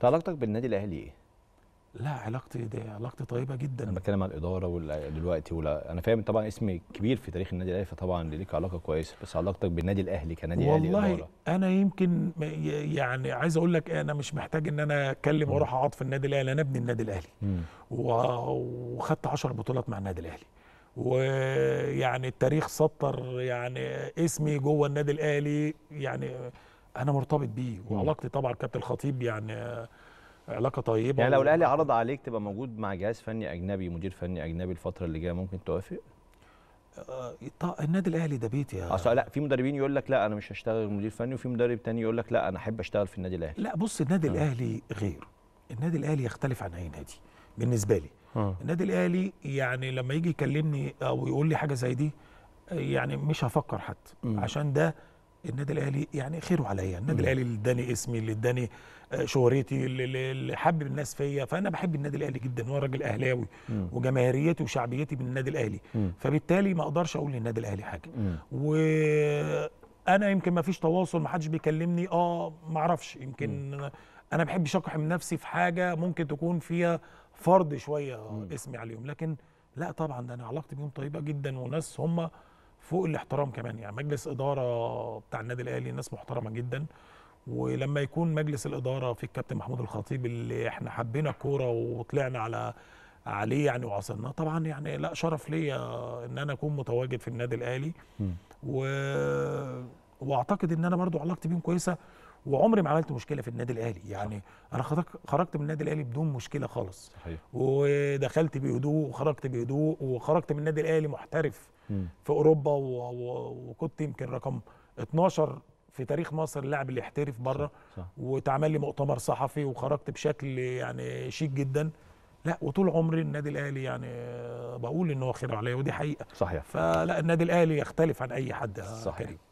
انت علاقتك بالنادي الاهلي ايه؟ لا علاقتي دي علاقتي طيبه جدا انا بتكلم على الاداره دلوقتي ولا انا فاهم طبعا اسم كبير في تاريخ النادي الاهلي فطبعا ليك علاقه كويسه بس علاقتك بالنادي الاهلي كنادي اهلي والله أهلي انا يمكن يعني عايز اقول لك انا مش محتاج ان انا اتكلم واروح اقعد في النادي الاهلي انا ابن النادي الاهلي وخدت 10 بطولات مع النادي الاهلي ويعني التاريخ سطر يعني اسمي جوه النادي الاهلي يعني انا مرتبط بيه وعلاقتي طبعا كابتن الخطيب يعني آه، علاقه طيبه يعني لو الاهلي عرض عليك تبقى موجود مع جهاز فني اجنبي مدير فني اجنبي الفتره اللي جايه ممكن توافق آه، النادي الاهلي ده بيتي يعني اصل لا في مدربين يقول لك لا انا مش هشتغل مدير فني وفي مدرب تاني يقول لك لا انا احب اشتغل في النادي الاهلي لا بص النادي أه. الاهلي غير النادي الاهلي يختلف عن اي نادي بالنسبه لي أه. النادي الاهلي يعني لما يجي يكلمني او يقول لي حاجه زي دي يعني مش هفكر حتى عشان ده النادي الاهلي يعني خيره عليا النادي الاهلي اللي اداني اسمي اللي اداني آه، شهرتي اللي حبب الناس فيا فانا بحب النادي الاهلي جدا وانا راجل اهلاوي وجماهيريتي وشعبيتي بالنادي الاهلي فبالتالي ما اقدرش اقول للنادي الاهلي حاجه و انا يمكن ما فيش تواصل ما حدش بيكلمني اه ما اعرفش يمكن م. انا بحب اقحم نفسي في حاجه ممكن تكون فيها فرض شويه م. اسمي عليهم لكن لا طبعا ده انا علاقتي بيهم طيبه جدا وناس هم فوق الاحترام كمان يعني مجلس اداره بتاع النادي الاهلي ناس محترمه جدا ولما يكون مجلس الاداره في الكابتن محمود الخطيب اللي احنا حبينا الكوره وطلعنا على عليه يعني وعاصرناه طبعا يعني لا شرف ليا ان انا اكون متواجد في النادي الاهلي و واعتقد ان انا برضو علاقتي بيهم كويسه وعمري ما عملت مشكله في النادي الاهلي يعني انا خرجت من النادي الاهلي بدون مشكله خالص صحيح. ودخلت بهدوء وخرجت بهدوء وخرجت من النادي الاهلي محترف م. في اوروبا و... و... وكنت يمكن رقم 12 في تاريخ مصر اللاعب اللي يحترف بره واتعمل لي مؤتمر صحفي وخرجت بشكل يعني شيك جدا لا وطول عمري النادي الاهلي يعني بقول ان هو خير عليا ودي حقيقه صحيح فلا النادي الاهلي يختلف عن اي حد صحيح. كريم